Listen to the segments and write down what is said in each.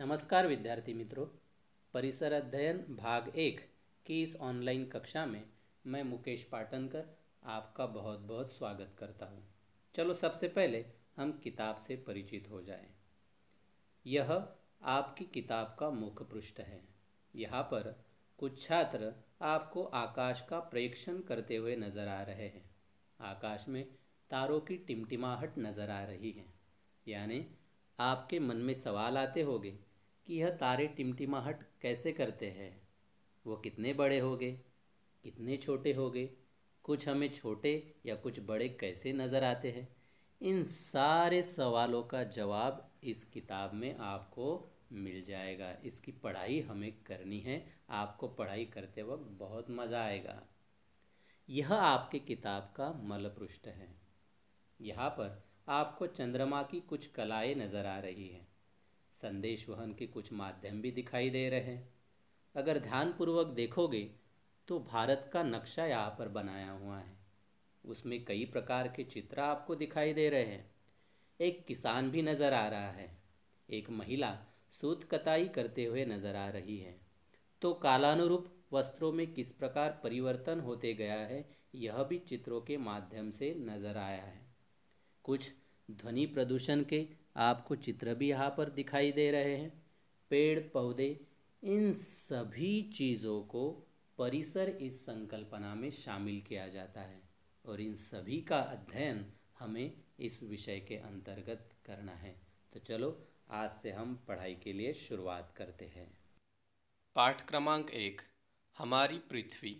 नमस्कार विद्यार्थी मित्रों परिसर अध्ययन भाग एक की इस ऑनलाइन कक्षा में मैं मुकेश पाटनकर आपका बहुत बहुत स्वागत करता हूँ चलो सबसे पहले हम किताब से परिचित हो जाएं। यह आपकी किताब का मुख्य पृष्ठ है यहाँ पर कुछ छात्र आपको आकाश का प्रेक्षण करते हुए नजर आ रहे हैं आकाश में तारों की टिमटिमाहट नजर आ रही है यानी आपके मन में सवाल आते होंगे कि यह तारे टिमटिमाहट कैसे करते हैं वो कितने बड़े हो गए कितने छोटे हो गए कुछ हमें छोटे या कुछ बड़े कैसे नज़र आते हैं इन सारे सवालों का जवाब इस किताब में आपको मिल जाएगा इसकी पढ़ाई हमें करनी है आपको पढ़ाई करते वक्त बहुत मज़ा आएगा यह आपके किताब का मल पृष्ठ है यहाँ पर आपको चंद्रमा की कुछ कलाएं नज़र आ रही हैं संदेश वहन के कुछ माध्यम भी दिखाई दे रहे हैं अगर ध्यानपूर्वक देखोगे तो भारत का नक्शा यहाँ पर बनाया हुआ है उसमें कई प्रकार के चित्र आपको दिखाई दे रहे हैं एक किसान भी नज़र आ रहा है एक महिला सूत कताई करते हुए नज़र आ रही है तो कालानुरूप वस्त्रों में किस प्रकार परिवर्तन होते गया है यह भी चित्रों के माध्यम से नज़र आया है कुछ ध्वनि प्रदूषण के आपको चित्र भी यहाँ पर दिखाई दे रहे हैं पेड़ पौधे इन सभी चीज़ों को परिसर इस संकल्पना में शामिल किया जाता है और इन सभी का अध्ययन हमें इस विषय के अंतर्गत करना है तो चलो आज से हम पढ़ाई के लिए शुरुआत करते हैं पाठ क्रमांक एक हमारी पृथ्वी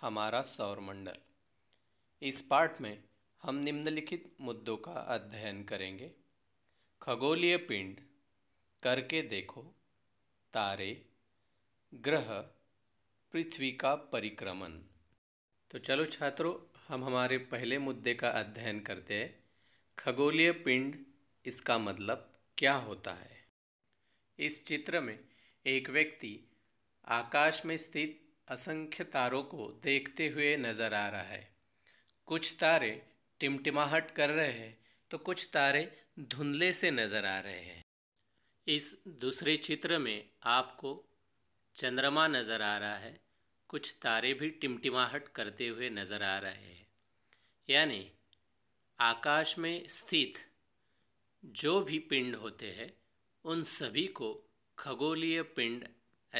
हमारा सौरमंडल इस पाठ में हम निम्नलिखित मुद्दों का अध्ययन करेंगे खगोलीय पिंड करके देखो तारे ग्रह पृथ्वी का परिक्रमण तो चलो छात्रों हम हमारे पहले मुद्दे का अध्ययन करते हैं खगोलीय पिंड इसका मतलब क्या होता है इस चित्र में एक व्यक्ति आकाश में स्थित असंख्य तारों को देखते हुए नजर आ रहा है कुछ तारे टिमटिमाहट कर रहे हैं तो कुछ तारे धुंधले से नज़र आ रहे हैं इस दूसरे चित्र में आपको चंद्रमा नज़र आ रहा है कुछ तारे भी टिमटिमाहट करते हुए नज़र आ रहे हैं यानी आकाश में स्थित जो भी पिंड होते हैं उन सभी को खगोलीय पिंड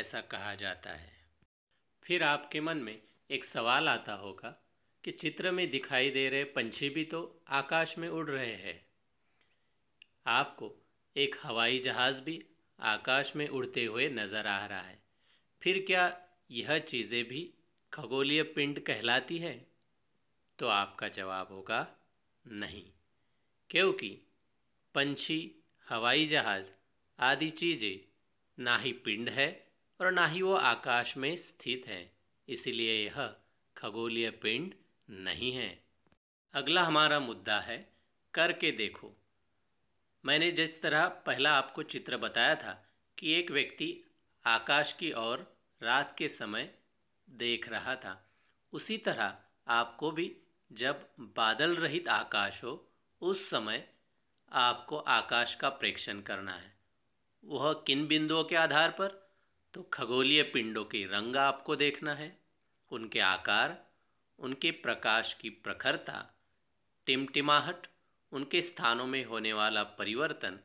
ऐसा कहा जाता है फिर आपके मन में एक सवाल आता होगा कि चित्र में दिखाई दे रहे पंछी भी तो आकाश में उड़ रहे हैं आपको एक हवाई जहाज़ भी आकाश में उड़ते हुए नज़र आ रहा है फिर क्या यह चीज़ें भी खगोलीय पिंड कहलाती है तो आपका जवाब होगा नहीं क्योंकि पंछी हवाई जहाज़ आदि चीज़ें ना ही पिंड है और ना ही वो आकाश में स्थित है इसलिए यह खगोलीय पिंड नहीं है अगला हमारा मुद्दा है करके देखो मैंने जिस तरह पहला आपको चित्र बताया था कि एक व्यक्ति आकाश की ओर रात के समय देख रहा था उसी तरह आपको भी जब बादल रहित आकाश हो उस समय आपको आकाश का प्रेक्षण करना है वह किन बिंदुओं के आधार पर तो खगोलीय पिंडों के रंग आपको देखना है उनके आकार उनके प्रकाश की प्रखरता टिमटिमाहट उनके स्थानों में होने वाला परिवर्तन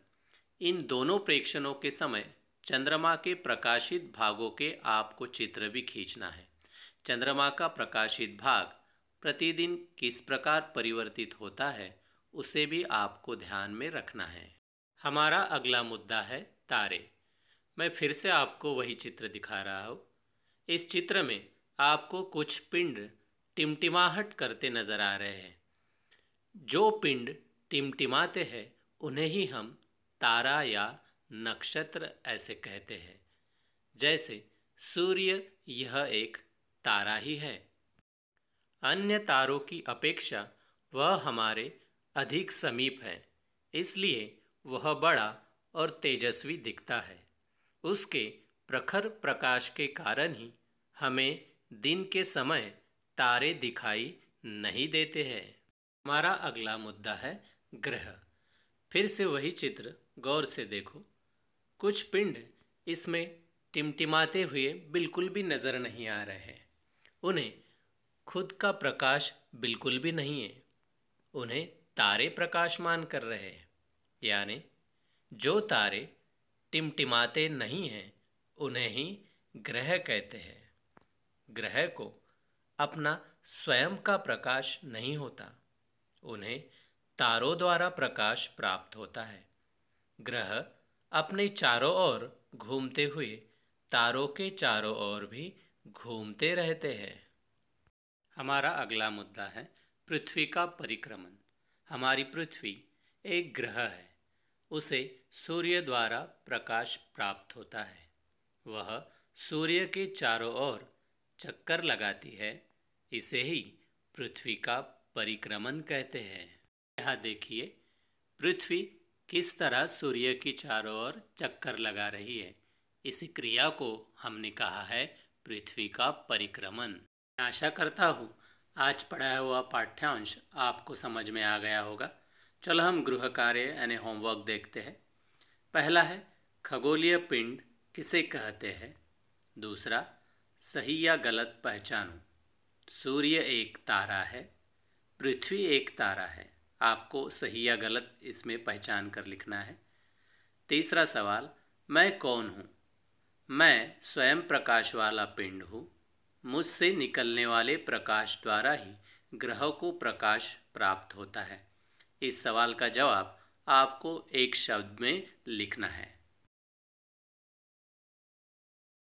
इन दोनों प्रेक्षणों के समय चंद्रमा के प्रकाशित भागों के आपको चित्र भी खींचना है चंद्रमा का प्रकाशित भाग प्रतिदिन किस प्रकार परिवर्तित होता है उसे भी आपको ध्यान में रखना है हमारा अगला मुद्दा है तारे मैं फिर से आपको वही चित्र दिखा रहा हूँ इस चित्र में आपको कुछ पिंड टिमटिमाहट करते नज़र आ रहे हैं जो पिंड टिमटिमाते हैं उन्हें ही हम तारा या नक्षत्र ऐसे कहते हैं जैसे सूर्य यह एक तारा ही है अन्य तारों की अपेक्षा वह हमारे अधिक समीप है इसलिए वह बड़ा और तेजस्वी दिखता है उसके प्रखर प्रकाश के कारण ही हमें दिन के समय तारे दिखाई नहीं देते हैं हमारा अगला मुद्दा है ग्रह फिर से वही चित्र गौर से देखो कुछ पिंड इसमें टिमटिमाते हुए बिल्कुल भी नज़र नहीं आ रहे हैं उन्हें खुद का प्रकाश बिल्कुल भी नहीं है उन्हें तारे प्रकाशमान कर रहे हैं यानी जो तारे टिमटिमाते नहीं हैं उन्हें ही ग्रह कहते हैं ग्रह को अपना स्वयं का प्रकाश नहीं होता उन्हें तारों द्वारा प्रकाश प्राप्त होता है ग्रह अपने चारों ओर घूमते हुए तारों के चारों ओर भी घूमते रहते हैं हमारा अगला मुद्दा है पृथ्वी का परिक्रमण हमारी पृथ्वी एक ग्रह है उसे सूर्य द्वारा प्रकाश प्राप्त होता है वह सूर्य के चारों ओर चक्कर लगाती है इसे ही पृथ्वी का परिक्रमण कहते हैं यह देखिए पृथ्वी किस तरह सूर्य की चारों ओर चक्कर लगा रही है इस क्रिया को हमने कहा है पृथ्वी का परिक्रमण आशा करता हूँ आज पढ़ाया हुआ पाठ्यांश आपको समझ में आ गया होगा चलो हम गृह कार्य यानी होमवर्क देखते हैं पहला है खगोलीय पिंड किसे कहते हैं दूसरा सही या गलत पहचानो सूर्य एक तारा है पृथ्वी एक तारा है आपको सही या गलत इसमें पहचान कर लिखना है तीसरा सवाल मैं कौन हूँ मैं स्वयं प्रकाश वाला पिंड हूँ मुझसे निकलने वाले प्रकाश द्वारा ही ग्रह को प्रकाश प्राप्त होता है इस सवाल का जवाब आपको एक शब्द में लिखना है